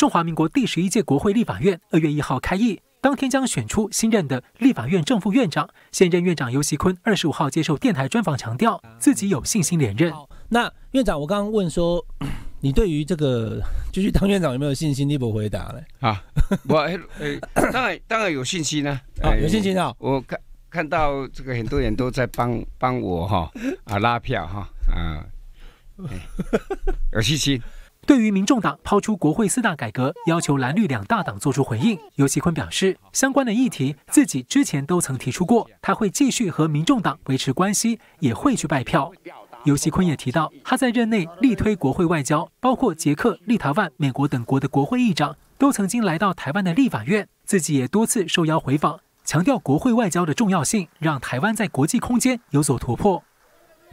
中华民国第十一届国会立法院二月一号开议，当天将选出新任的立法院正副院长。现任院长尤熙坤二十五号接受电台专访，强调自己有信心连任。那院长，我刚刚问说，你对于这个 继续当院长有没有信心？你不回答嘞？啊，我呃当然当然有信心呢，有信心啊。我看看到这个很多人都在帮帮我哈，啊拉票哈，啊有信心。对于民众党抛出国会四大改革，要求蓝绿两大党做出回应，尤锡坤表示，相关的议题自己之前都曾提出过，他会继续和民众党维持关系，也会去拜票。尤锡坤也提到，他在任内力推国会外交，包括捷克、立陶宛、美国等国的国会议长都曾经来到台湾的立法院，自己也多次受邀回访，强调国会外交的重要性，让台湾在国际空间有所突破。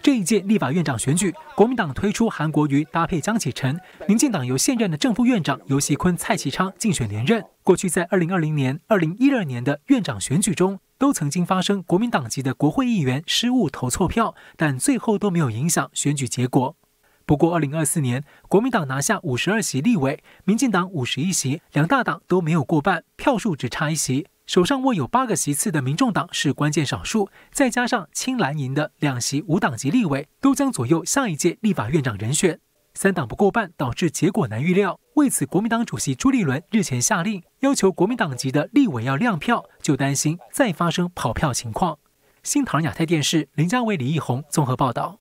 这一届立法院长选举，国民党推出韩国瑜搭配江启臣，民进党由现任的正副院长游锡坤、蔡其昌竞选连任。过去在2020年、2012年的院长选举中，都曾经发生国民党籍的国会议员失误投错票，但最后都没有影响选举结果。不过，二零二四年国民党拿下五十二席立委，民进党五十一席，两大党都没有过半，票数只差一席。手上握有八个席次的民众党是关键少数，再加上青蓝银的两席无党籍立委，都将左右下一届立法院长人选。三党不过半，导致结果难预料。为此，国民党主席朱立伦日前下令，要求国民党籍的立委要亮票，就担心再发生跑票情况。新唐亚泰电视林家伟、李义宏综合报道。